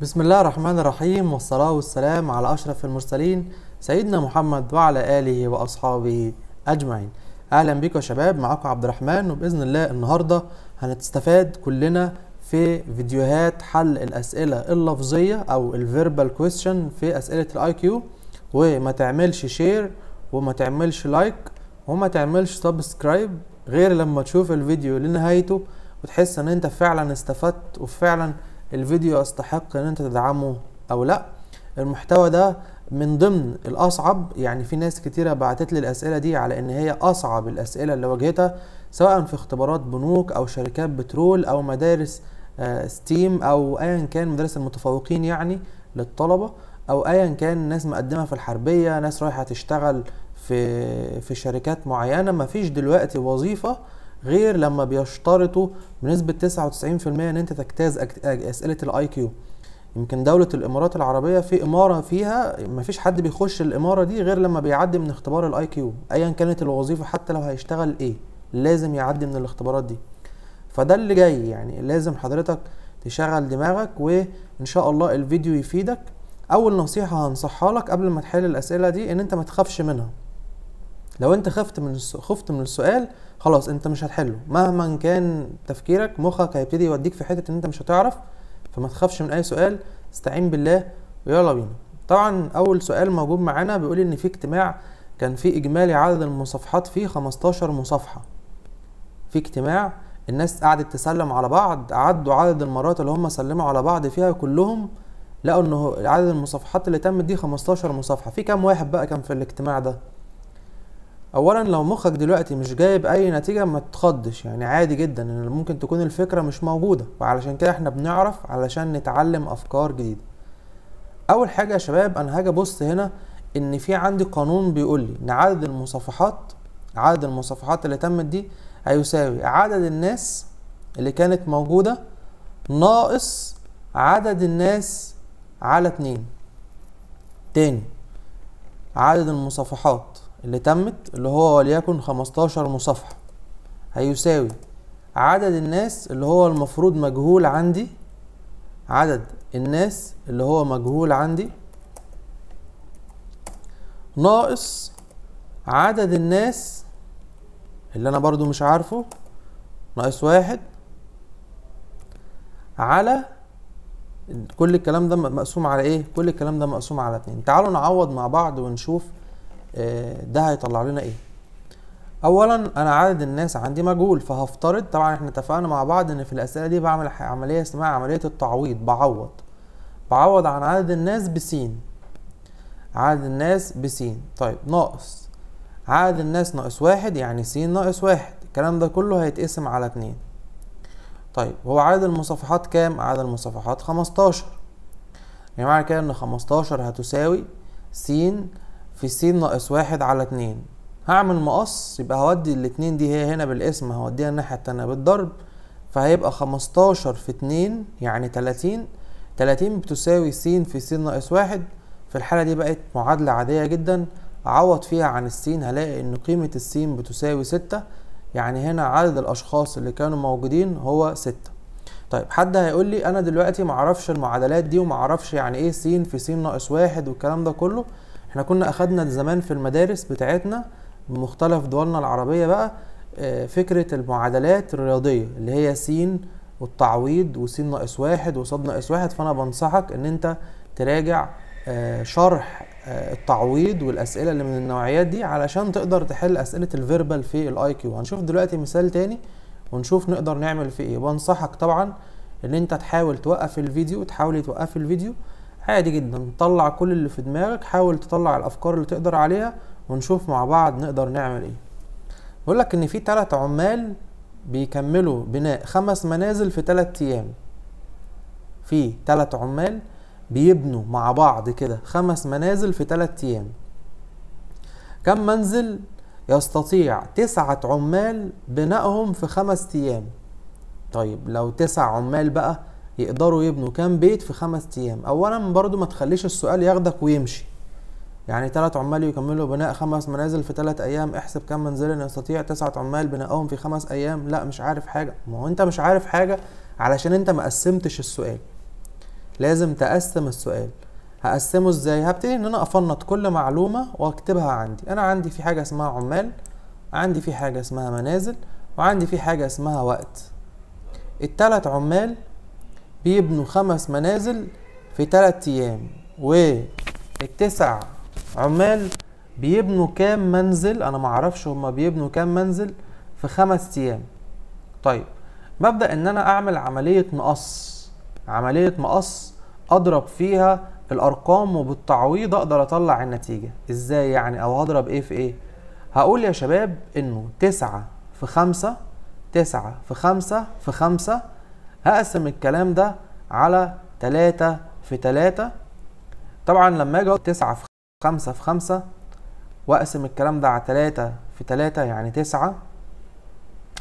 بسم الله الرحمن الرحيم والصلاة والسلام على أشرف المرسلين سيدنا محمد وعلى آله وأصحابه أجمعين أهلا بكم يا شباب معاكم عبد الرحمن وبإذن الله النهاردة هنستفاد كلنا في فيديوهات حل الأسئلة اللفظية أو الفيربال كويستشن في أسئلة الآي كيو وما تعملش شير وما تعملش لايك وما تعملش سبسكرايب غير لما تشوف الفيديو لنهايته وتحس ان انت فعلا استفدت وفعلا الفيديو يستحق ان انت تدعمه او لا المحتوى ده من ضمن الاصعب يعني في ناس كتيره بعتت لي الاسئله دي على ان هي اصعب الاسئله اللي واجهتها سواء في اختبارات بنوك او شركات بترول او مدارس آه، ستيم او ايا كان مدارس المتفوقين يعني للطلبه او ايا كان ناس مقدمه في الحربيه ناس رايحه تشتغل في في شركات معينه مفيش دلوقتي وظيفه غير لما بيشترطوا بنسبه 99% ان انت تجتاز اسئله الاي كيو يمكن دولة الإمارات العربية في إمارة فيها مفيش حد بيخش الإمارة دي غير لما بيعدي من اختبار الآي كيو أيا كانت الوظيفة حتى لو هيشتغل إيه لازم يعدي من الاختبارات دي فده اللي جاي يعني لازم حضرتك تشغل دماغك وإن شاء الله الفيديو يفيدك أول نصيحة هنصحها لك قبل ما تحل الأسئلة دي إن أنت ما تخافش منها لو انت خفت من خفت من السؤال خلاص انت مش هتحله مهما كان تفكيرك مخك هيبتدي يوديك في حته ان انت مش هتعرف فما تخافش من اي سؤال استعين بالله ويلا بينا طبعا اول سؤال موجود معانا بيقول ان في اجتماع كان في اجمالي عدد المصافحات فيه 15 مصافحه في اجتماع الناس قعدت تسلم على بعض عدوا عدد المرات اللي هم سلموا على بعض فيها كلهم لقوا ان عدد المصافحات اللي تمت دي 15 مصافحه في كام واحد بقى كان في الاجتماع ده اولا لو مخك دلوقتي مش جايب اي نتيجه ما تخضش يعني عادي جدا ان ممكن تكون الفكره مش موجوده وعلشان كده احنا بنعرف علشان نتعلم افكار جديده اول حاجه يا شباب انا هاجي ابص هنا ان في عندي قانون بيقول لي ان عدد المصافحات عدد المصافحات اللي تمت دي هيساوي عدد الناس اللي كانت موجوده ناقص عدد الناس على اتنين تاني عدد المصافحات اللي تمت اللي هو وليكن 15 مصافحة هيساوي عدد الناس اللي هو المفروض مجهول عندي عدد الناس اللي هو مجهول عندي ناقص عدد الناس اللي انا برضو مش عارفه ناقص واحد على كل الكلام ده مقسوم على ايه كل الكلام ده مقسوم على اتنين تعالوا نعوض مع بعض ونشوف آه، ده هيطلع لنا ايه اولا انا عدد الناس عندي مجهول فهفترض طبعا احنا اتفقنا مع بعض ان في الاسئله دي بعمل عمليه اسمها عمليه التعويض بعوض بعوض عن عدد الناس بسين عدد الناس بسين طيب ناقص عدد الناس ناقص واحد يعني سين ناقص واحد الكلام ده كله هيتقسم على اتنين طيب هو عدد المصافحات كام عدد المصافحات خمستاشر يعني معنى كده ان خمستاشر هتساوي سين في س ناقص واحد على اتنين هعمل مقص يبقى هودي الاتنين دي هي هنا بالاسم هوديها الناحية التانية بالضرب فهيبقى خمستاشر في اتنين يعني تلاتين تلاتين بتساوي س في س ناقص واحد في الحالة دي بقت معادلة عادية جدا أعوض فيها عن السين هلاقي إن قيمة السين بتساوي ستة يعني هنا عدد الأشخاص اللي كانوا موجودين هو ستة طيب حد هيقول لي أنا دلوقتي معرفش المعادلات دي ومعرفش يعني إيه س في س ناقص واحد والكلام ده كله احنا كنا اخدنا زمان في المدارس بتاعتنا بمختلف مختلف دولنا العربيه بقى آه، فكره المعادلات الرياضيه اللي هي س والتعويض وس ناقص واحد وص ناقص واحد فانا بنصحك ان انت تراجع آه، شرح آه، التعويض والاسئله اللي من النوعيات دي علشان تقدر تحل اسئله الفيربال في الاي كيو هنشوف دلوقتي مثال تاني ونشوف نقدر نعمل فيه ايه بنصحك طبعا ان انت تحاول توقف الفيديو تحاولي توقف الفيديو عادي جدا طلع كل اللي في دماغك حاول تطلع الافكار اللي تقدر عليها ونشوف مع بعض نقدر نعمل ايه بيقول لك ان في تلات عمال بيكملوا بناء خمس منازل في تلات ايام في تلات عمال بيبنوا مع بعض كده خمس منازل في تلات ايام كم منزل يستطيع تسعة عمال بنائهم في خمس ايام طيب لو تسع عمال بقى يقدروا يبنوا كام بيت في خمس ايام اولا برضو ما تخليش السؤال ياخدك ويمشي يعني تلات عمال يكملوا بناء خمس منازل في تلات ايام احسب كم منزل يستطيع تسعة عمال بنائهم في خمس ايام لا مش عارف حاجه ما هو انت مش عارف حاجه علشان انت ما قسمتش السؤال لازم تقسم السؤال هقسمه ازاي هبتدي ان انا افنط كل معلومه واكتبها عندي انا عندي في حاجه اسمها عمال عندي في حاجه اسمها منازل وعندي في حاجه اسمها وقت التلات عمال بيبنوا خمس منازل في تلات أيام والتسع عمال بيبنوا كام منزل أنا معرفش هما بيبنوا كام منزل في خمس أيام طيب ببدأ إن أنا أعمل عملية مقص عملية مقص أضرب فيها الأرقام وبالتعويض أقدر أطلع النتيجة إزاي يعني أو هضرب إيه في إيه هقول يا شباب إنه تسعة في خمسة تسعة في خمسة في خمسة هقسم الكلام ده على 3 في 3 طبعا لما اجي 9 في 5 في 5 واقسم الكلام ده على 3 في 3 يعني 9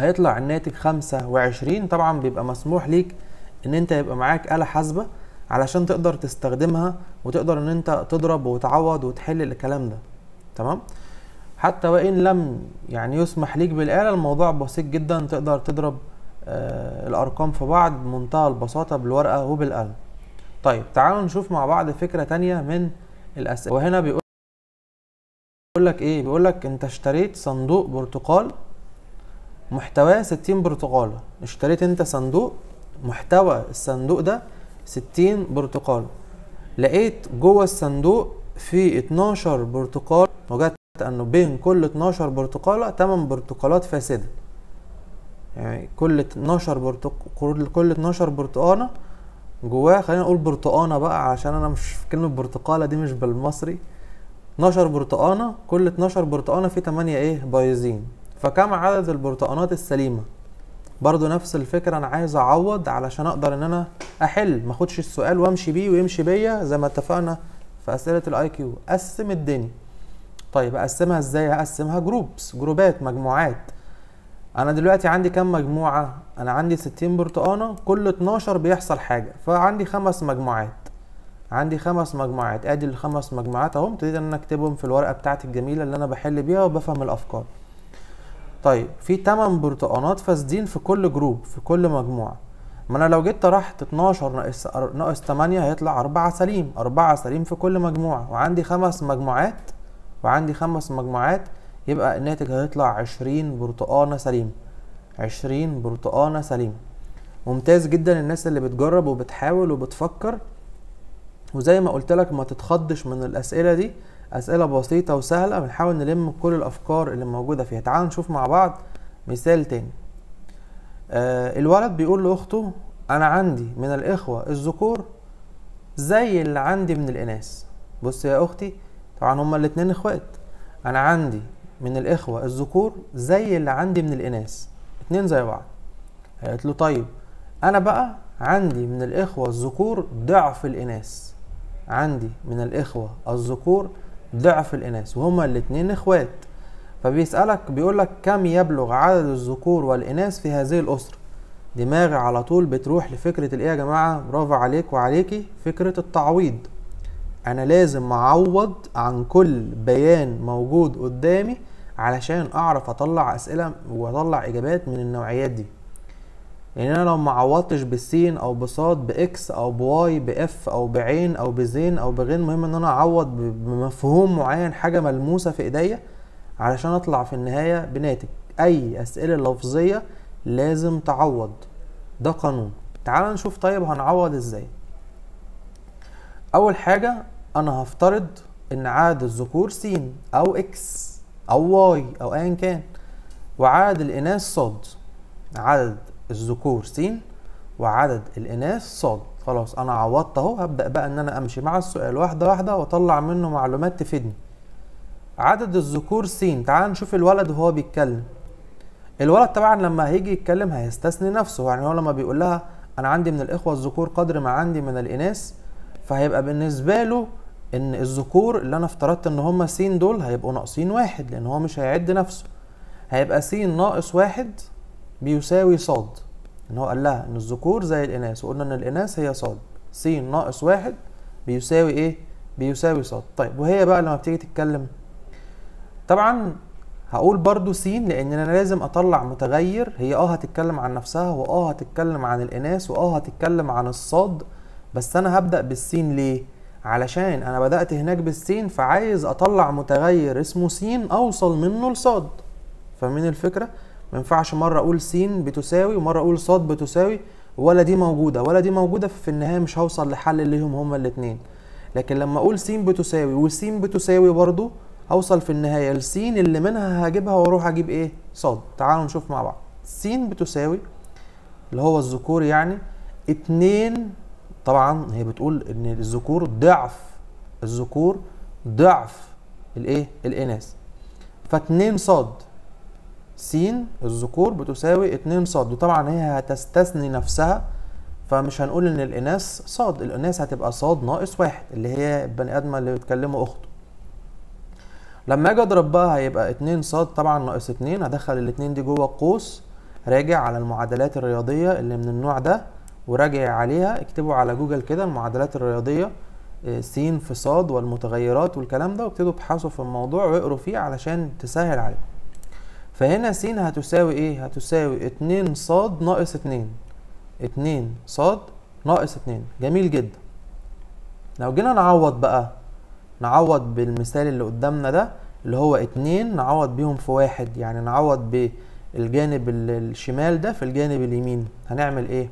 هيطلع الناتج 25 طبعا بيبقى مسموح ليك ان انت يبقى معاك آلة حاسبة علشان تقدر تستخدمها وتقدر ان انت تضرب وتعوض وتحل الكلام ده تمام حتى وان لم يعني يسمح ليك بالآلة الموضوع بسيط جدا تقدر تضرب آه، الارقام في بعض بمنتهى البساطه بالورقه وبالقلم طيب تعالوا نشوف مع بعض فكره تانية من الاسئله وهنا بيقول لك ايه بيقول لك انت اشتريت صندوق برتقال محتواه 60 برتقاله اشتريت انت صندوق محتوى الصندوق ده 60 برتقال لقيت جوه الصندوق في 12 برتقال وجدت انه بين كل 12 برتقاله 8 برتقالات فاسده يعني كل 12 برتقال كل 12 برتقانه جواه خلينا نقول برتقانه بقى عشان انا مش كلمه برتقاله دي مش بالمصري 12 برتقانه كل 12 برتقانه في 8 ايه بايظين فكم عدد البرتقانات السليمه برضو نفس الفكره انا عايز اعوض علشان اقدر ان انا احل ما اخدش السؤال وامشي بيه ويمشي بيا زي ما اتفقنا في اسئله الاي كيو قسم الدنيا طيب اقسمها ازاي أقسمها جروبس جروبات مجموعات انا دلوقتي عندي كام مجموعه انا عندي 60 برتقانه كل 12 بيحصل حاجه فعندي خمس مجموعات عندي خمس مجموعات ادي الخمس مجموعات اهو ابتديت ان انا اكتبهم في الورقه بتاعتي الجميله اللي انا بحل بيها وبفهم الافكار طيب في 8 برتقانات فاسدين في كل جروب في كل مجموعه ما انا لو جيت طرحت 12 ناقص ناقص 8 هيطلع 4 سليم 4 سليم في كل مجموعه وعندي خمس مجموعات وعندي خمس مجموعات يبقى الناتج هيطلع عشرين برتقانة سليمة عشرين برتقانة سليمة ممتاز جدا الناس اللي بتجرب وبتحاول وبتفكر وزي ما قلت لك ما تتخضش من الأسئلة دي أسئلة بسيطة وسهلة بنحاول نلم كل الأفكار اللي موجودة فيها تعال نشوف مع بعض مثال تاني آه الولد بيقول لأخته أنا عندي من الإخوة الذكور زي اللي عندي من الإناث بص يا أختي طبعا هما الاتنين إخوات أنا عندي من الاخوه الذكور زي اللي عندي من الاناث اتنين زي بعض قالت له طيب انا بقى عندي من الاخوه الذكور ضعف الاناث عندي من الاخوه الذكور ضعف الاناث وهما الاتنين اخوات فبيسالك بيقول لك كم يبلغ عدد الذكور والاناث في هذه الاسره دماغي على طول بتروح لفكره الايه يا جماعه برافو عليك وعليكي فكره التعويض انا لازم اعوض عن كل بيان موجود قدامي علشان اعرف اطلع اسئله واطلع اجابات من النوعيات دي يعني انا لو ما عوضتش بالسين او بصاد باكس او بواي باف او بعين او بزين او بغين مهم ان انا اعوض بمفهوم معين حاجه ملموسه في ايديا علشان اطلع في النهايه بناتج اي اسئله لفظيه لازم تعوض ده قانون تعال نشوف طيب هنعوض ازاي اول حاجه انا هفترض ان عدد الذكور س او اكس او واي او ايا كان وعدد الاناث صاد عدد الذكور س وعدد الاناث صاد خلاص انا عوضت اهو هبدا بقى ان انا امشي مع السؤال واحده واحده واطلع منه معلومات تفيدني عدد الذكور س تعال نشوف الولد وهو بيتكلم الولد طبعا لما هيجي يتكلم هيستثني نفسه يعني هو لما بيقول لها انا عندي من الاخوه الذكور قدر ما عندي من الاناث فهيبقى بالنسبه له ان الذكور اللي انا افترضت ان هما س دول هيبقوا ناقصين واحد لان هو مش هيعد نفسه هيبقى س ناقص واحد بيساوي ص ان هو قال لها ان الذكور زي الاناث وقلنا ان الاناث هي ص س ناقص واحد بيساوي ايه بيساوي ص طيب وهي بقى لما بتيجي تتكلم طبعا هقول برضو س لان انا لازم اطلع متغير هي اه هتتكلم عن نفسها واه هتتكلم عن الاناث واه هتتكلم عن الصاد بس انا هبدا بالسين ليه علشان انا بدات هناك بالسين فعايز اطلع متغير اسمه سين اوصل منه لصاد فمن الفكره ما ينفعش مره اقول سين بتساوي ومره اقول صاد بتساوي ولا دي موجوده ولا دي موجوده في النهايه مش هوصل لحل ليهم هما الاثنين لكن لما اقول س بتساوي وس بتساوي برضو هوصل في النهايه السين اللي منها هجيبها واروح اجيب ايه صاد تعالوا نشوف مع بعض سين بتساوي اللي هو الذكور يعني اتنين طبعا هي بتقول ان الذكور ضعف الذكور ضعف الايه الاناث ف2 صاد س الذكور بتساوي 2 صاد وطبعا هي هتستثني نفسها فمش هنقول ان الاناث صاد الاناث هتبقى صاد ناقص واحد اللي هي البني ادمه اللي بتكلمه اخته لما اجي اضرب بقى هيبقى 2 صاد طبعا ناقص 2 هدخل الاتنين دي جوه القوس راجع على المعادلات الرياضيه اللي من النوع ده وراجع عليها اكتبوا على جوجل كده المعادلات الرياضيه س في ص والمتغيرات والكلام ده وابتدوا ابحثوا في الموضوع واقروا فيه علشان تسهل عليكم فهنا س هتساوي ايه هتساوي 2 ص ناقص 2 2 ص ناقص 2 جميل جدا لو جينا نعوض بقى نعوض بالمثال اللي قدامنا ده اللي هو 2 نعوض بيهم في واحد يعني نعوض بالجانب الشمال ده في الجانب اليمين هنعمل ايه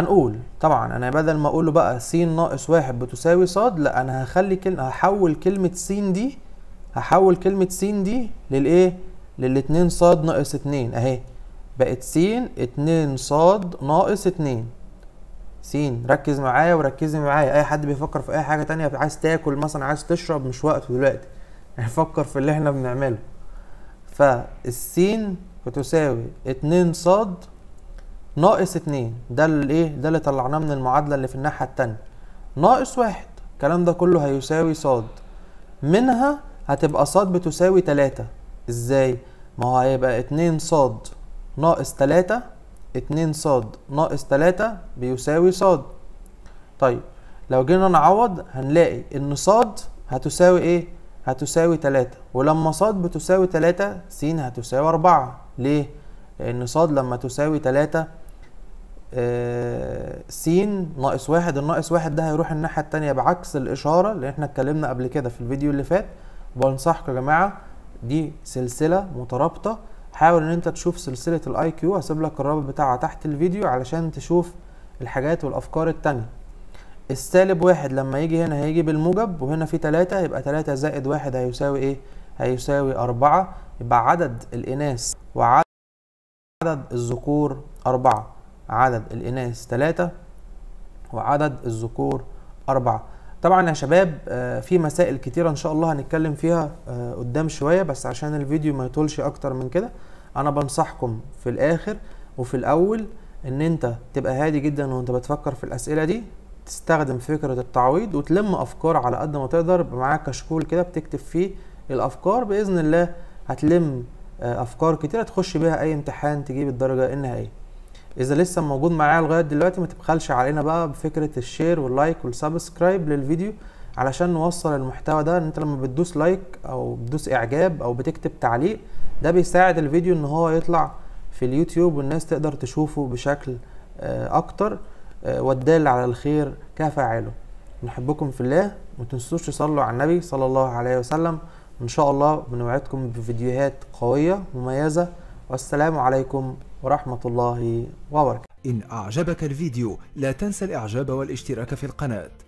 هنقول طبعا انا بدل ما اقوله بقى س ناقص واحد بتساوي ص لا انا هخلي كلمه هحول كلمه س دي هحول كلمه س دي للايه للاتنين ص ناقص اتنين اهي بقت س اتنين ص ناقص اتنين س ركز معايا وركزي معايا اي حد بيفكر في اي حاجه تانية عايز تاكل مثلا عايز تشرب مش وقته دلوقتي فكر في اللي احنا بنعمله فالسين بتساوي اتنين صاد ناقص اتنين ده اللي ايه ده اللي طلعناه من المعادلة اللي في الناحية التانية ناقص واحد الكلام ده كله هيساوي ص منها هتبقى ص بتساوي تلاتة ازاي ما هو هيبقى اتنين ص ناقص تلاتة اتنين ص ناقص تلاتة بيساوي ص طيب لو جينا نعوض هنلاقي ان ص هتساوي ايه هتساوي تلاتة ولما ص بتساوي تلاتة س هتساوي اربعة ليه لان ص لما تساوي تلاتة آه، س ناقص واحد الناقص واحد ده هيروح الناحية التانية بعكس الإشارة اللي احنا اتكلمنا قبل كده في الفيديو اللي فات بنصحكم يا جماعة دي سلسلة مترابطة حاول ان انت تشوف سلسلة الاي كيو هسيب لك الرابط بتاعها تحت الفيديو علشان تشوف الحاجات والافكار التانية السالب واحد لما يجي هنا هيجي بالموجب وهنا في تلاتة يبقى تلاتة زائد واحد هيساوي ايه هيساوي أربعة يبقى عدد الإناث وعدد الذكور أربعة عدد الإناث ثلاثة وعدد الذكور أربعة طبعا يا شباب آه، في مسائل كتيرة إن شاء الله هنتكلم فيها آه، قدام شوية بس عشان الفيديو ما يطولش أكتر من كده أنا بنصحكم في الآخر وفي الأول إن أنت تبقى هادي جدا وأنت بتفكر في الأسئلة دي تستخدم فكرة التعويض وتلم أفكار على قد ما تقدر معاك كشكول كده بتكتب فيه الأفكار بإذن الله هتلم آه، أفكار كتيرة تخش بيها أي امتحان تجيب الدرجة النهائية اذا لسه موجود معايا لغايه دلوقتي ما تبخلش علينا بقى بفكره الشير واللايك والسبسكرايب للفيديو علشان نوصل المحتوى ده ان انت لما بتدوس لايك او بتدوس اعجاب او بتكتب تعليق ده بيساعد الفيديو ان هو يطلع في اليوتيوب والناس تقدر تشوفه بشكل آه، اكتر آه، والدال على الخير كفاعله نحبكم في الله وما تنسوش تصلوا على النبي صلى الله عليه وسلم ان شاء الله بنوعدكم بفيديوهات قويه مميزه والسلام عليكم ورحمة الله وبركاته إن أعجبك الفيديو لا تنسى الإعجاب والاشتراك في القناة